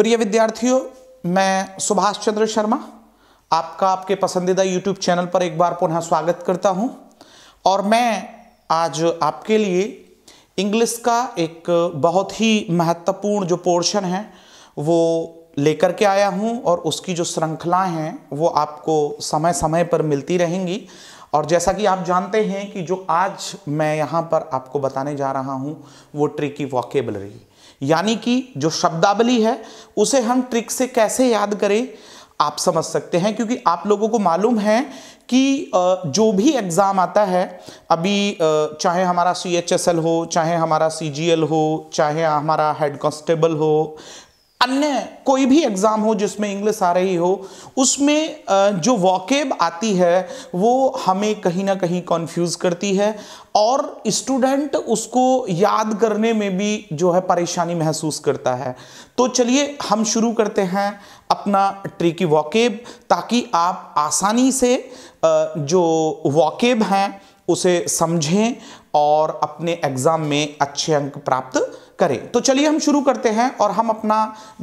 प्रिय विद्यार्थियों मैं सुभाष चंद्र शर्मा आपका आपके पसंदीदा यूट्यूब चैनल पर एक बार पुनः स्वागत करता हूं और मैं आज आपके लिए इंग्लिश का एक बहुत ही महत्वपूर्ण जो पोर्शन है वो लेकर के आया हूं और उसकी जो श्रृंखलाएं हैं वो आपको समय समय पर मिलती रहेंगी और जैसा कि आप जानते हैं कि जो आज मैं यहाँ पर आपको बताने जा रहा हूँ वो ट्रिकी वॉकेबलरी यानी कि जो शब्दावली है उसे हम ट्रिक से कैसे याद करें आप समझ सकते हैं क्योंकि आप लोगों को मालूम है कि जो भी एग्ज़ाम आता है अभी चाहे हमारा सी एच एस एल हो चाहे हमारा सी जी एल हो चाहे हमारा हेड कॉन्स्टेबल हो अन्य कोई भी एग्ज़ाम हो जिसमें इंग्लिश आ रही हो उसमें जो वॉकेब आती है वो हमें कहीं ना कहीं कंफ्यूज करती है और स्टूडेंट उसको याद करने में भी जो है परेशानी महसूस करता है तो चलिए हम शुरू करते हैं अपना ट्रिकी वॉकेब ताकि आप आसानी से जो वॉकेब हैं उसे समझें और अपने एग्ज़ाम में अच्छे अंक प्राप्त करें तो चलिए हम शुरू करते हैं और हम अपना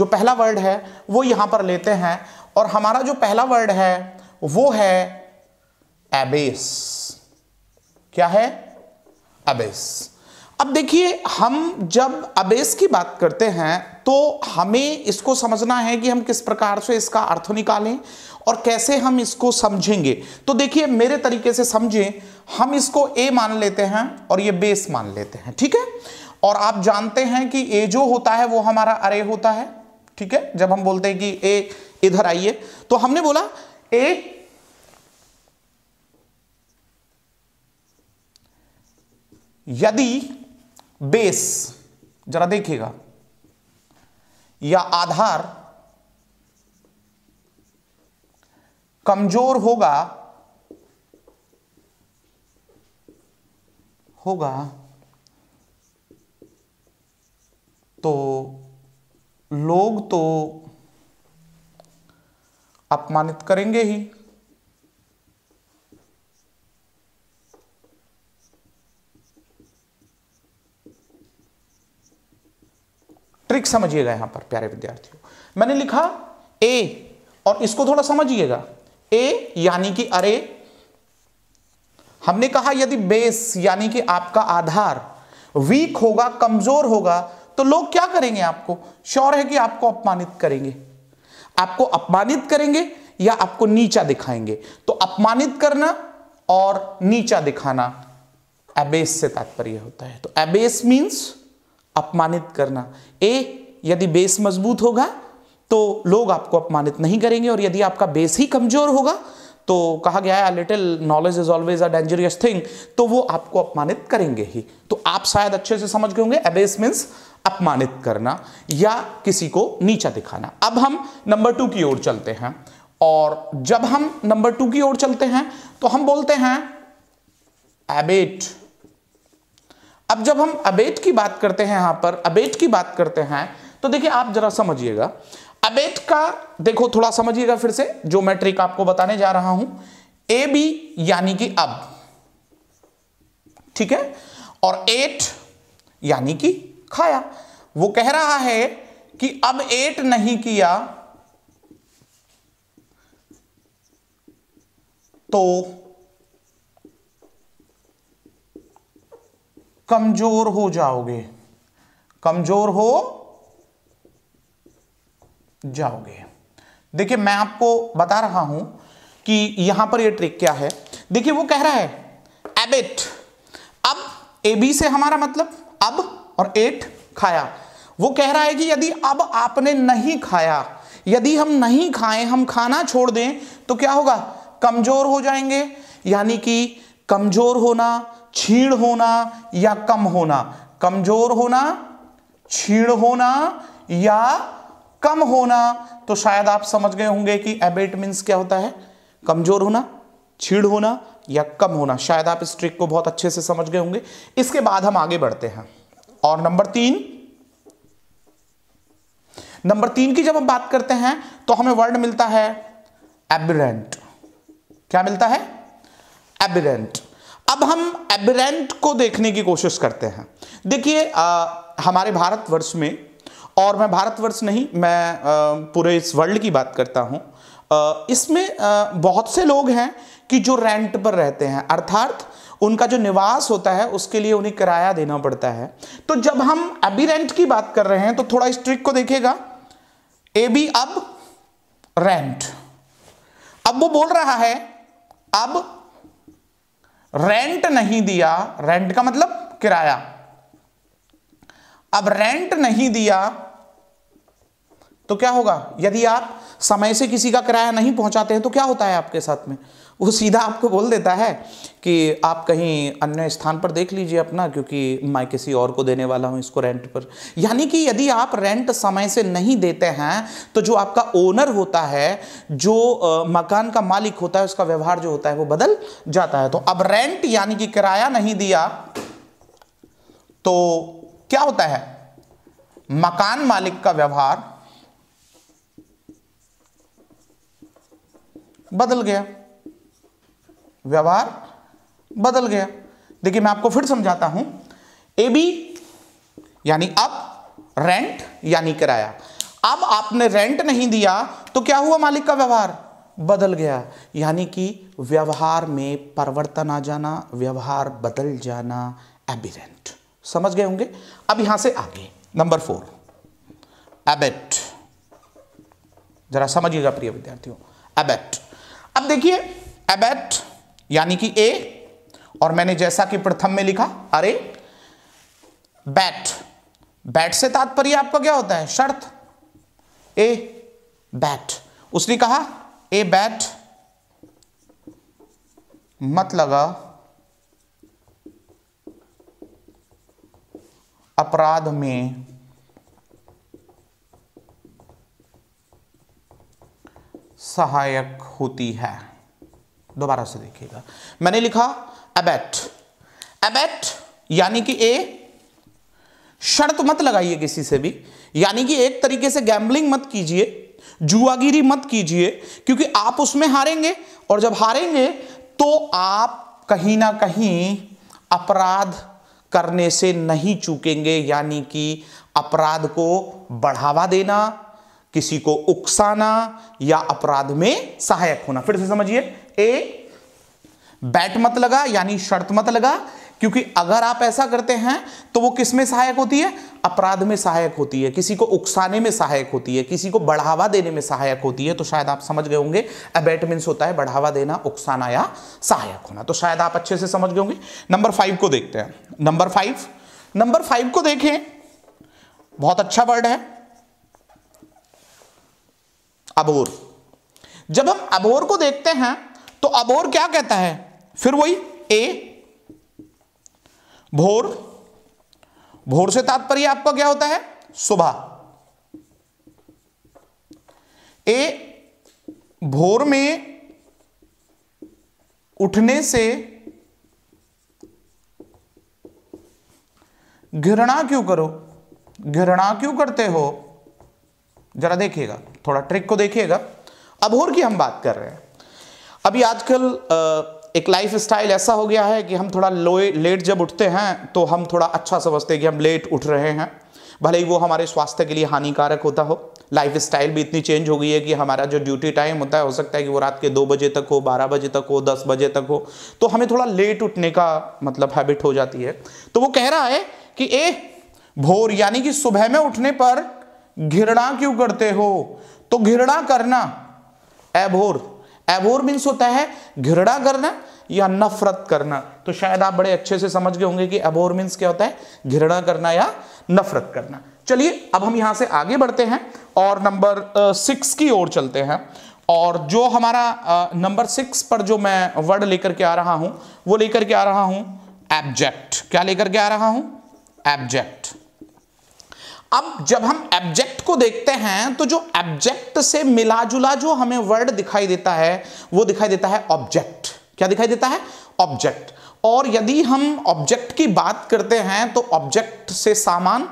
जो पहला वर्ड है वो यहां पर लेते हैं और हमारा जो पहला वर्ड है वो है एबेस क्या है अबेस अब देखिए हम जब अबेस की बात करते हैं तो हमें इसको समझना है कि हम किस प्रकार से इसका अर्थ निकालें और कैसे हम इसको समझेंगे तो देखिए मेरे तरीके से समझें हम इसको ए मान लेते हैं और ये बेस मान लेते हैं ठीक है और आप जानते हैं कि ए जो होता है वो हमारा अरे होता है ठीक है जब हम बोलते हैं कि ए इधर आइए तो हमने बोला ए यदि बेस जरा देखिएगा या आधार कमजोर होगा होगा तो लोग तो अपमानित करेंगे ही ट्रिक समझिएगा यहां पर प्यारे विद्यार्थियों मैंने लिखा ए और इसको थोड़ा समझिएगा ए यानी कि अरे हमने कहा यदि बेस यानी कि आपका आधार वीक होगा कमजोर होगा तो लोग क्या करेंगे आपको श्योर है कि आपको अपमानित करेंगे आपको अपमानित करेंगे या आपको नीचा दिखाएंगे तो अपमानित करना और नीचा दिखाना एबेस से तात्पर्य होता है तो एबेस मींस अपमानित करना ए यदि बेस मजबूत होगा तो लोग आपको अपमानित नहीं करेंगे और यदि आपका बेस ही कमजोर होगा तो कहा गया है little knowledge is always a dangerous thing तो वो आपको अपमानित करेंगे ही तो आप शायद अच्छे से समझ गए होंगे एबेस मीन्स अपमानित करना या किसी को नीचा दिखाना अब हम नंबर टू की ओर चलते हैं और जब हम नंबर टू की ओर चलते हैं तो हम बोलते हैं एबेट अब जब हम अबेट की बात करते हैं यहां पर अबेट की बात करते हैं तो देखिए आप जरा समझिएगा अबेट का देखो थोड़ा समझिएगा फिर से जो मैं ट्रिक आपको बताने जा रहा हूं ए बी यानी कि अब ठीक है और एट यानी कि खाया वो कह रहा है कि अब एट नहीं किया तो कमजोर हो जाओगे कमजोर हो जाओगे देखिए मैं आपको बता रहा हूं कि यहां पर ये ट्रिक क्या है देखिए वो कह रहा है एबिट अब ए बी से हमारा मतलब अब और एट खाया वो कह रहा है कि यदि अब आपने नहीं खाया यदि हम नहीं खाएं हम खाना छोड़ दें तो क्या होगा कमजोर हो जाएंगे यानी कि कमजोर होना छीण होना या कम होना कमजोर होना छीण होना या कम होना तो शायद आप समझ गए होंगे कि एबेट मीन्स क्या होता है कमजोर होना छीण होना या कम होना शायद आप इस ट्रिक को बहुत अच्छे से समझ गए होंगे इसके बाद हम आगे बढ़ते हैं और नंबर तीन नंबर तीन की जब हम बात करते हैं तो हमें वर्ड मिलता है एबिरेंट क्या मिलता है एबिरेंट अब हम एबिरेंट को देखने की कोशिश करते हैं देखिए हमारे भारतवर्ष में और मैं भारतवर्ष नहीं मैं आ, पूरे इस वर्ल्ड की बात करता हूं इसमें आ, बहुत से लोग हैं कि जो रेंट पर रहते हैं अर्थात उनका जो निवास होता है उसके लिए उन्हें किराया देना पड़ता है तो जब हम अभी रेंट की बात कर रहे हैं तो थोड़ा इस ट्रिक को देखेगा ए बी अब रेंट अब वो बोल रहा है अब रेंट नहीं दिया रेंट का मतलब किराया अब रेंट नहीं दिया तो क्या होगा यदि आप समय से किसी का किराया नहीं पहुंचाते हैं तो क्या होता है आपके साथ में वो सीधा आपको बोल देता है कि आप कहीं अन्य स्थान पर देख लीजिए अपना क्योंकि मैं किसी और को देने वाला हूँ इसको रेंट पर यानी कि यदि आप रेंट समय से नहीं देते हैं तो जो आपका ओनर होता है जो मकान का मालिक होता है उसका व्यवहार जो होता है वो बदल जाता है तो अब रेंट यानी कि किराया नहीं दिया तो क्या होता है मकान मालिक का व्यवहार बदल गया व्यवहार बदल गया देखिए मैं आपको फिर समझाता हूं ए बी यानी अब रेंट यानी किराया अब आपने रेंट नहीं दिया तो क्या हुआ मालिक का व्यवहार बदल गया यानी कि व्यवहार में परिवर्तन आ जाना व्यवहार बदल जाना एबिरेंट समझ गए होंगे अब यहां से आगे नंबर फोर एबेट जरा समझिएगा प्रिय विद्यार्थियों एबेट अब देखिए एबेट यानी कि ए और मैंने जैसा कि प्रथम में लिखा अरे बैट बैट से तात्पर्य आपका क्या होता है शर्त ए बैट उसने कहा ए बैट मत लगा अपराध में सहायक होती है दोबारा से देखिएगा मैंने लिखा अबैट अबैट यानी कि ए शर्त तो मत लगाइए किसी से भी यानी कि एक तरीके से गैम्बलिंग मत कीजिए जुआगिरी मत कीजिए क्योंकि आप उसमें हारेंगे और जब हारेंगे तो आप कहीं ना कहीं अपराध करने से नहीं चूकेंगे यानी कि अपराध को बढ़ावा देना किसी को उकसाना या अपराध में सहायक होना फिर से समझिए ए बैट मत लगा यानी शर्त मत लगा क्योंकि अगर आप ऐसा करते हैं तो वो किस में सहायक होती है अपराध में सहायक होती है किसी को उकसाने में सहायक होती है किसी को बढ़ावा देने में सहायक होती है तो शायद आप समझ गए होंगे अबैट मीन होता है बढ़ावा देना उकसाना या सहायक होना तो शायद आप अच्छे से समझ गए होंगे नंबर फाइव को देखते हैं नंबर फाइव नंबर फाइव को देखें बहुत अच्छा वर्ड है अबोर जब हम अबोर को देखते हैं तो अबोर क्या कहता है फिर वही ए भोर भोर से तात्पर्य आपका क्या होता है सुबह ए भोर में उठने से घृणा क्यों करो घृणा क्यों करते हो जरा देखिएगा थोड़ा ट्रिक को देखिएगा अभोर की हम बात कर रहे हैं अभी आजकल एक लाइफ स्टाइल ऐसा हो गया है कि हम थोड़ा लोए लेट जब उठते हैं तो हम थोड़ा अच्छा समझते हैं कि हम लेट उठ रहे हैं भले ही वो हमारे स्वास्थ्य के लिए हानिकारक होता हो लाइफ स्टाइल भी इतनी चेंज हो गई है कि हमारा जो ड्यूटी टाइम होता है हो सकता है कि वो रात के दो बजे तक हो बारह बजे तक हो दस बजे तक हो तो हमें थोड़ा लेट उठने का मतलब हैबिट हो जाती है तो वो कह रहा है कि ए भोर यानी कि सुबह में उठने पर घृणा क्यों करते हो तो घृणा करना ए भोर एबोर मीन्स होता है घृणा करना या नफरत करना तो शायद आप बड़े अच्छे से समझ गए होंगे कि एबोर मीन्स क्या होता है घृणा करना या नफरत करना चलिए अब हम यहां से आगे बढ़ते हैं और नंबर सिक्स की ओर चलते हैं और जो हमारा नंबर सिक्स पर जो मैं वर्ड लेकर के आ रहा हूं वो लेकर के आ रहा हूं एब्जेक्ट क्या लेकर के आ रहा हूं एब्जेक्ट अब जब हम एब्जेक्ट को देखते हैं तो जो एब्जेक्ट से मिला जुला जो हमें वर्ड दिखाई देता है वो दिखाई देता है ऑब्जेक्ट क्या दिखाई देता है ऑब्जेक्ट और यदि हम ऑब्जेक्ट की बात करते हैं तो ऑब्जेक्ट से सामान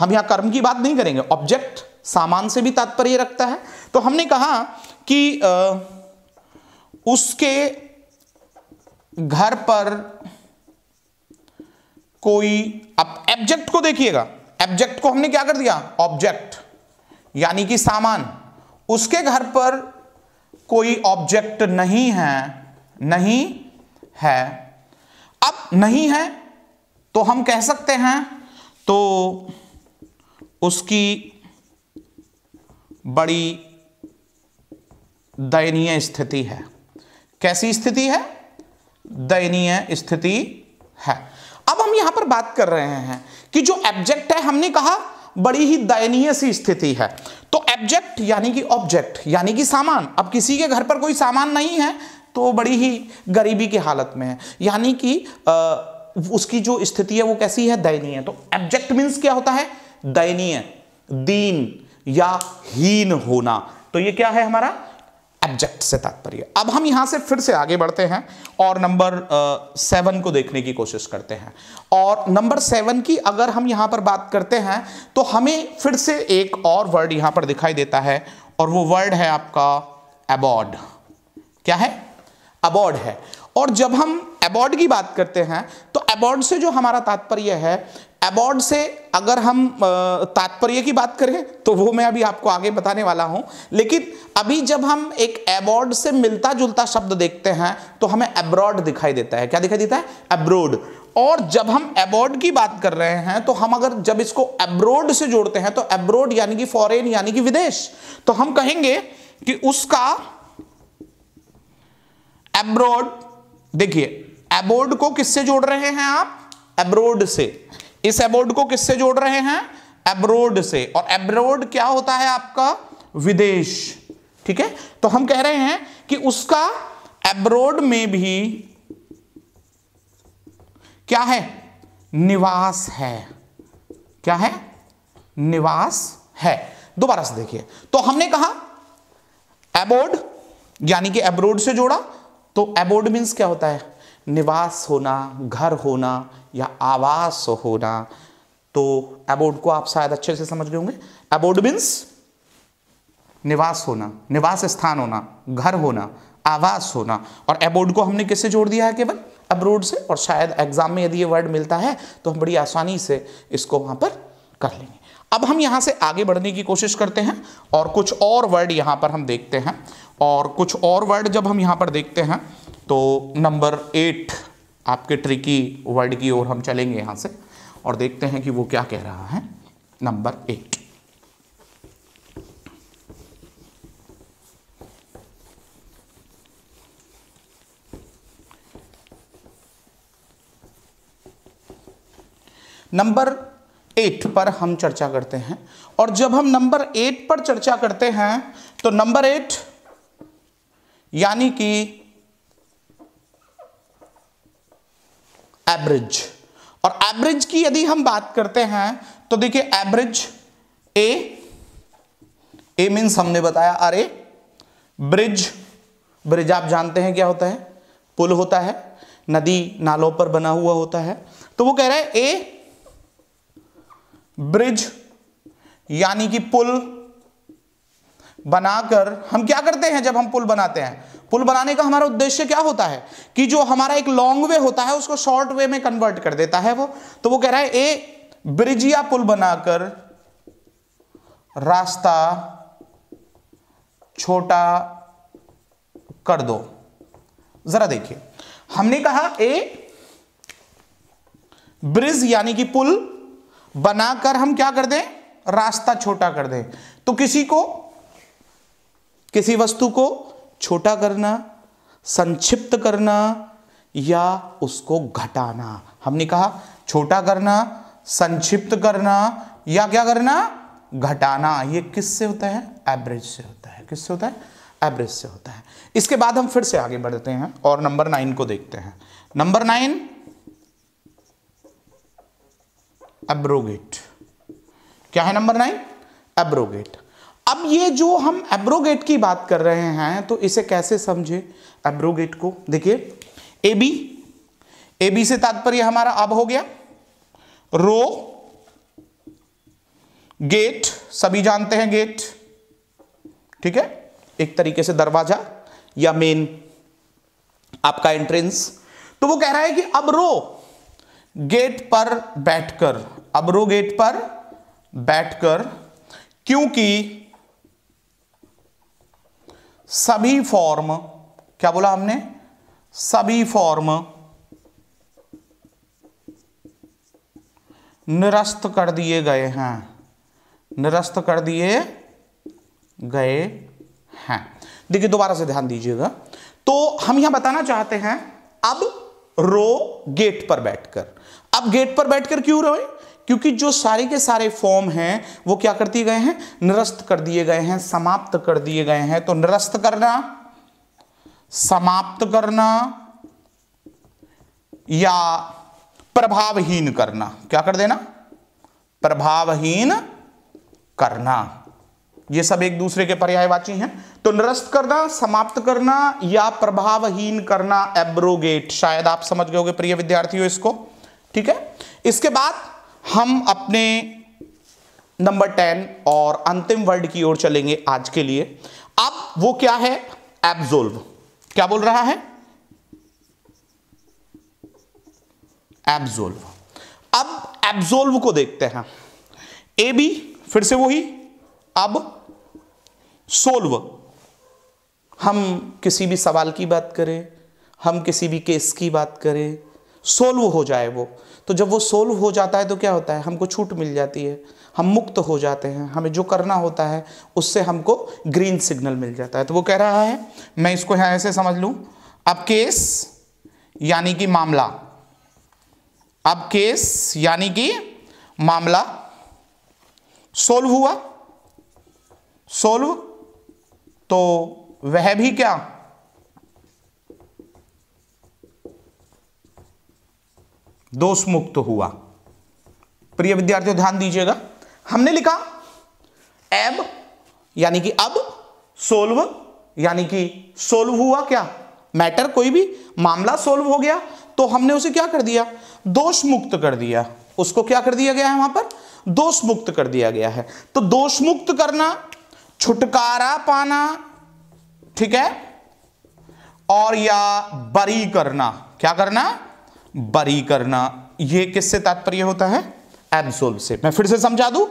हम यहां कर्म की बात नहीं करेंगे ऑब्जेक्ट सामान से भी तात्पर्य रखता है तो हमने कहा कि आ, उसके घर पर कोई अब एब्जेक्ट को देखिएगा एब्जेक्ट को हमने क्या कर दिया ऑब्जेक्ट यानी कि सामान उसके घर पर कोई ऑब्जेक्ट नहीं है नहीं है अब नहीं है तो हम कह सकते हैं तो उसकी बड़ी दयनीय स्थिति है कैसी स्थिति है दयनीय स्थिति है अब हम यहां पर बात कर रहे हैं कि जो एब्जेक्ट है हमने कहा बड़ी ही दयनीय सी स्थिति है तो एब्जेक्ट यानी कि ऑब्जेक्ट यानी कि सामान अब किसी के घर पर कोई सामान नहीं है तो बड़ी ही गरीबी की हालत में है यानी कि उसकी जो स्थिति है वो कैसी है दयनीय तो एब्जेक्ट मीन्स क्या होता है दयनीय दीन या हीन होना तो ये क्या है हमारा एब्जेक्ट से तात्पर्य अब हम यहां से फिर से आगे बढ़ते हैं और नंबर सेवन को देखने की कोशिश करते हैं और नंबर सेवन की अगर हम यहां पर बात करते हैं तो हमें फिर से एक और वर्ड यहां पर दिखाई देता है और वो वर्ड है आपका एबॉड क्या है अबॉड है और जब हम अबॉड की बात करते हैं तो अबॉड से जो हमारा तात्पर्य है अबॉर्ड से अगर हम तात्पर्य की बात करें तो वो मैं अभी आपको आगे बताने वाला हूं लेकिन अभी जब हम एक अबॉर्ड से मिलता जुलता शब्द देखते हैं तो हमें अब्रॉड दिखाई देता है क्या दिखाई देता है अब्रोड और जब हम अबॉर्ड की बात कर रहे हैं तो हम अगर जब इसको अब्रोड से जोड़ते हैं तो अब्रोड यानी कि फॉरेन यानी कि विदेश तो हम कहेंगे कि उसका एब्रोड देखिए एबोर्ड को किससे जोड़ रहे हैं आप एब्रोड से इस अबोर्ड को किससे जोड़ रहे हैं एब्रोड से और एब्रोड क्या होता है आपका विदेश ठीक है तो हम कह रहे हैं कि उसका एब्रोड में भी क्या है निवास है क्या है निवास है दोबारा से देखिए तो हमने कहा एबोर्ड यानी कि एब्रोड से जोड़ा तो एबोर्ड मीन्स क्या होता है निवास होना घर होना या आवास होना तो एबोड को आप शायद अच्छे से समझ गए होंगे एबोड मीन्स निवास होना निवास स्थान होना घर होना आवास होना और एबोड को हमने किससे जोड़ दिया है केवल अब्रोड से और शायद एग्जाम में यदि ये वर्ड मिलता है तो हम बड़ी आसानी से इसको वहां पर कर लेंगे अब हम यहां से आगे बढ़ने की कोशिश करते हैं और कुछ और वर्ड यहां पर हम देखते हैं और कुछ और वर्ड जब हम यहां पर देखते हैं तो नंबर एट आपके ट्रिकी वर्ड की ओर हम चलेंगे यहां से और देखते हैं कि वो क्या कह रहा है नंबर एट नंबर एट पर हम चर्चा करते हैं और जब हम नंबर एट पर चर्चा करते हैं तो नंबर एट यानी कि एवरेज और एवरेज की यदि हम बात करते हैं तो देखिए एवरेज ए ए मीन्स हमने बताया अरे ब्रिज ब्रिज आप जानते हैं क्या होता है पुल होता है नदी नालों पर बना हुआ होता है तो वो कह रहा है ए ब्रिज यानी कि पुल बनाकर हम क्या करते हैं जब हम पुल बनाते हैं पुल बनाने का हमारा उद्देश्य क्या होता है कि जो हमारा एक लॉन्ग वे होता है उसको शॉर्ट वे में कन्वर्ट कर देता है वो तो वो कह रहा है ए ब्रिज या पुल बनाकर रास्ता छोटा कर दो जरा देखिए हमने कहा ए ब्रिज यानी कि पुल बनाकर हम क्या कर दें रास्ता छोटा कर दें तो किसी को किसी वस्तु को छोटा करना संक्षिप्त करना या उसको घटाना हमने कहा छोटा करना संक्षिप्त करना या क्या करना घटाना ये किससे होता है एवरेज से होता है किससे होता है एवरेज से होता है इसके बाद हम फिर से आगे बढ़ते हैं और नंबर नाइन को देखते हैं नंबर नाइन एब्रोगेट क्या है नंबर नाइन एब्रोगेट अब ये जो हम एब्रोगेट की बात कर रहे हैं तो इसे कैसे समझे एब्रोगेट को देखिए ए बी ए बी से तात्पर्य हमारा अब हो गया रो गेट सभी जानते हैं गेट ठीक है एक तरीके से दरवाजा या मेन आपका एंट्रेंस तो वो कह रहा है कि अब रो गेट पर बैठकर अब रो गेट पर बैठकर क्योंकि सभी फॉर्म क्या बोला हमने सभी फॉर्म निरस्त कर दिए गए हैं निरस्त कर दिए गए हैं देखिए दोबारा से ध्यान दीजिएगा तो हम यहां बताना चाहते हैं अब रो गेट पर बैठकर अब गेट पर बैठकर क्यों रोए क्योंकि जो सारे के सारे फॉर्म हैं वो क्या कर दिए गए हैं निरस्त कर दिए गए हैं समाप्त कर दिए गए हैं तो निरस्त करना समाप्त करना या प्रभावहीन करना क्या कर देना प्रभावहीन करना ये सब एक दूसरे के पर्यायवाची हैं तो निरस्त करना समाप्त करना या प्रभावहीन करना एब्रोगेट शायद आप समझ गए होंगे प्रिय विद्यार्थियों इसको ठीक है इसके बाद हम अपने नंबर टेन और अंतिम वर्ड की ओर चलेंगे आज के लिए अब वो क्या है एब्जोल्व क्या बोल रहा है एब्जोल्व अब एब्जोल्व को देखते हैं ए बी फिर से वही अब सोल्व हम किसी भी सवाल की बात करें हम किसी भी केस की बात करें सोल्व हो जाए वो तो जब वो सोल्व हो जाता है तो क्या होता है हमको छूट मिल जाती है हम मुक्त हो जाते हैं हमें जो करना होता है उससे हमको ग्रीन सिग्नल मिल जाता है तो वो कह रहा है मैं इसको यहां ऐसे समझ लू अब केस यानी कि मामला अब केस यानी कि मामला सोल्व हुआ सोल्व तो वह भी क्या दोष मुक्त हुआ प्रिय विद्यार्थियों ध्यान दीजिएगा हमने लिखा एब यानी कि अब सोल्व यानी कि सोल्व हुआ क्या मैटर कोई भी मामला सोल्व हो गया तो हमने उसे क्या कर दिया दोष मुक्त कर दिया उसको क्या कर दिया गया है वहां पर दोष मुक्त कर दिया गया है तो दोष मुक्त करना छुटकारा पाना ठीक है और या बरी करना क्या करना बरी करना ये किससे तात्पर्य होता है एब्सोल्व से मैं फिर से समझा दू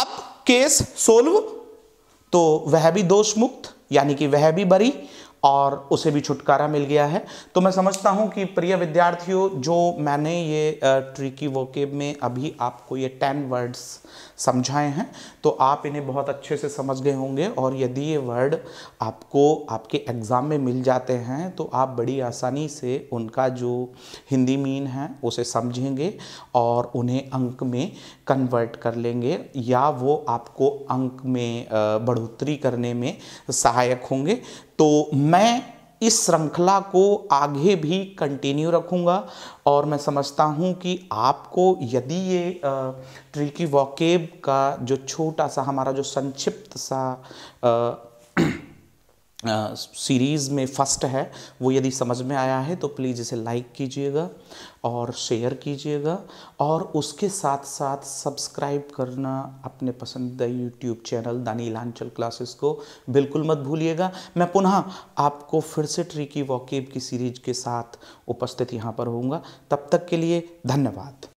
अब केस सोल्व तो वह भी दोष मुक्त यानी कि वह भी बरी और उसे भी छुटकारा मिल गया है तो मैं समझता हूं कि प्रिय विद्यार्थियों जो मैंने ये ट्रिकी वोकेब में अभी आपको ये टेन वर्ड्स समझाए हैं तो आप इन्हें बहुत अच्छे से समझ गए होंगे और यदि ये वर्ड आपको आपके एग्ज़ाम में मिल जाते हैं तो आप बड़ी आसानी से उनका जो हिंदी मीन है उसे समझेंगे और उन्हें अंक में कन्वर्ट कर लेंगे या वो आपको अंक में बढ़ोतरी करने में सहायक होंगे तो मैं इस श्रृंखला को आगे भी कंटिन्यू रखूँगा और मैं समझता हूँ कि आपको यदि ये ट्रिकी वॉकेब का जो छोटा सा हमारा जो संक्षिप्त सा आ, सीरीज़ में फर्स्ट है वो यदि समझ में आया है तो प्लीज़ इसे लाइक कीजिएगा और शेयर कीजिएगा और उसके साथ साथ सब्सक्राइब करना अपने पसंदीदा यूट्यूब चैनल दानी लांचल क्लासेस को बिल्कुल मत भूलिएगा मैं पुनः आपको फिर से ट्री की वॉकेब की सीरीज के साथ उपस्थित यहाँ पर होऊंगा तब तक के लिए धन्यवाद